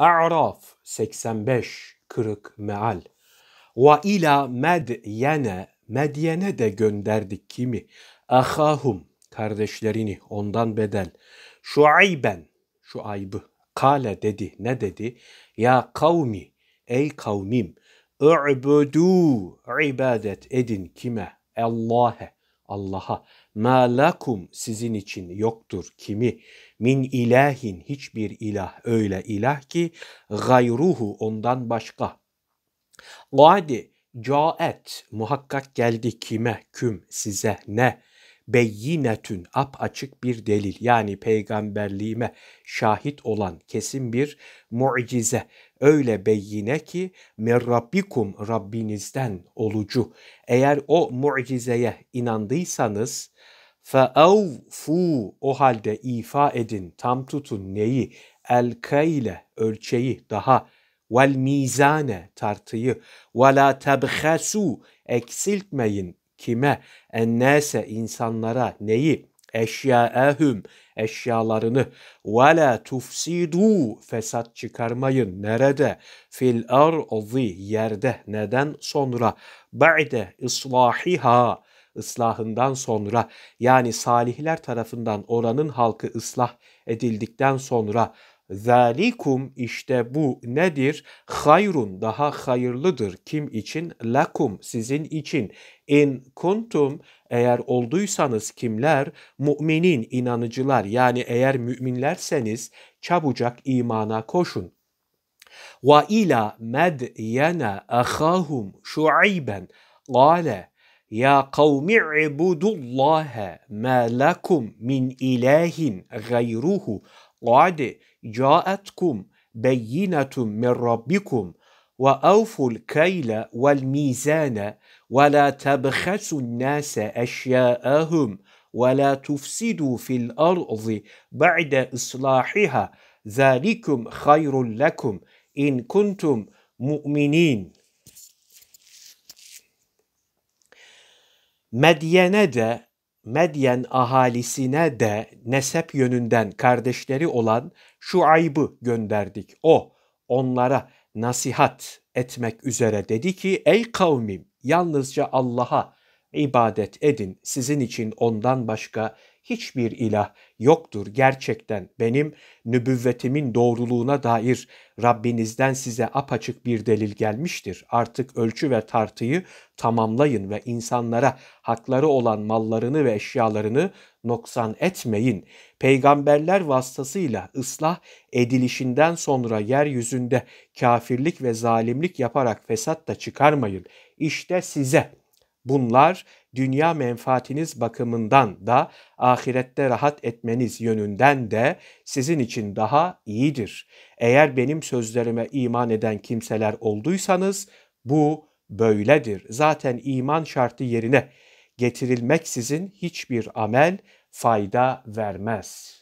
A'raf 85 kırık meal. Ve ila medyene Medyene de gönderdik kimi? Ahahum kardeşlerini ondan bedel. Şu Şuayben şu aybı. Kale dedi ne dedi? Ya kavmi ey kavmim. Ü'budu ibadet edin kime? Allah'e Allah'a ma lakum sizin için yoktur kimi min ilahin hiçbir ilah öyle ilah ki gayruhu ondan başka. Gadi caet muhakkak geldi kime küm size ne beyinetün açık bir delil yani peygamberliğime şahit olan kesin bir mucize öyle beyine ki merrabbikum Rabbinizden olucu eğer o mucizeye inandıysanız feavfu o halde ifa edin tam tutun neyi el ile ölçeyi daha vel mizane tartıyı ve la tabhasu eksiltmeyin kime, ennese insanlara neyi, eşyaehum eşyalarını ve la tufsidu fesat çıkarmayın nerede fil arzi yerde neden sonra ba'de islahiha ıslahından sonra yani salihler tarafından oranın halkı ıslah edildikten sonra Zalikum işte bu nedir? Hayrun daha hayırlıdır kim için? Lakum sizin için. İn kuntum eğer olduysanız kimler? Müminin inanıcılar yani eğer müminlerseniz çabucak imana koşun. Ve ila medyene ahahum şuayben gale ya kavmi ibudullaha ma lakum min ilahin gayruhu قد جاءتكم بينة من ربكم وأوفوا الكيل والميزان ولا تبخسوا الناس أشياءهم ولا تفسدوا في الأرض بعد إصلاحها ذلكم خير لكم إن كنتم مؤمنين مدينة Medyen ahalisine de nesep yönünden kardeşleri olan Şuayb'ı gönderdik. O onlara nasihat etmek üzere dedi ki ey kavmim yalnızca Allah'a ibadet edin. Sizin için ondan başka hiçbir ilah yoktur gerçekten benim nübüvvetimin doğruluğuna dair Rabbinizden size apaçık bir delil gelmiştir. Artık ölçü ve tartıyı tamamlayın ve insanlara hakları olan mallarını ve eşyalarını noksan etmeyin. Peygamberler vasıtasıyla ıslah edilişinden sonra yeryüzünde kafirlik ve zalimlik yaparak fesat da çıkarmayın. İşte size Bunlar dünya menfaatiniz bakımından da ahirette rahat etmeniz yönünden de sizin için daha iyidir. Eğer benim sözlerime iman eden kimseler olduysanız bu böyledir. Zaten iman şartı yerine getirilmeksizin hiçbir amel fayda vermez.''